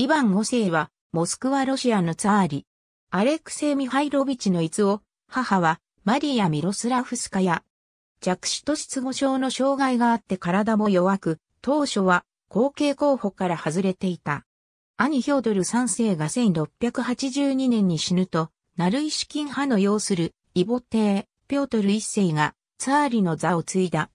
イヴァン5世は、モスクワロシアのツァーリ。アレクセイ・ミハイロビチの逸を、母は、マリア・ミロスラフスカヤ。弱視と失語症の障害があって体も弱く、当初は、後継候補から外れていた。兄ヒョードル3世が1682年に死ぬと、ナルイシキン派の要する、イボ帝、ピョートル1世が、ツァーリの座を継いだ。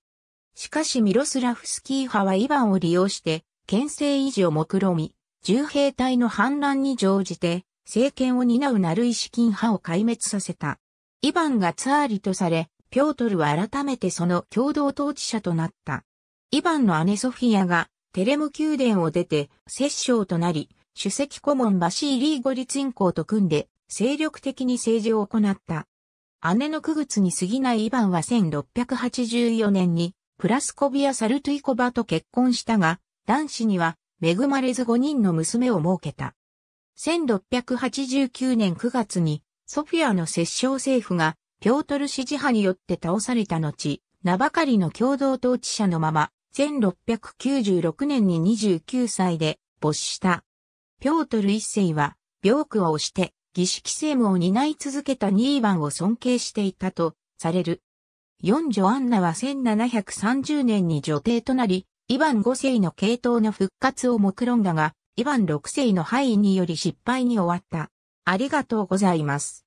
しかしミロスラフスキー派はイヴァンを利用して、県政維持を目論み、重兵隊の反乱に乗じて、政権を担うナルイシキン派を壊滅させた。イヴァンがツァーリとされ、ピョートルは改めてその共同統治者となった。イヴァンの姉ソフィアがテレム宮殿を出て摂政となり、主席顧問バシーリー・ゴリツィン公と組んで精力的に政治を行った。姉の区月に過ぎないイヴァンは1684年にプラスコビア・サルトゥイコバと結婚したが、男子には恵まれず5人の娘を設けた。1689年9月に、ソフィアの摂政政府が、ピョートル支持派によって倒された後、名ばかりの共同統治者のまま、1696年に29歳で没した。ピョートル一世は、病苦を押して、儀式政務を担い続けたニーバンを尊敬していたとされる。四女アンナは1730年に女帝となり、イヴァン5世の系統の復活を目論んだが、イヴァン6世の敗位により失敗に終わった。ありがとうございます。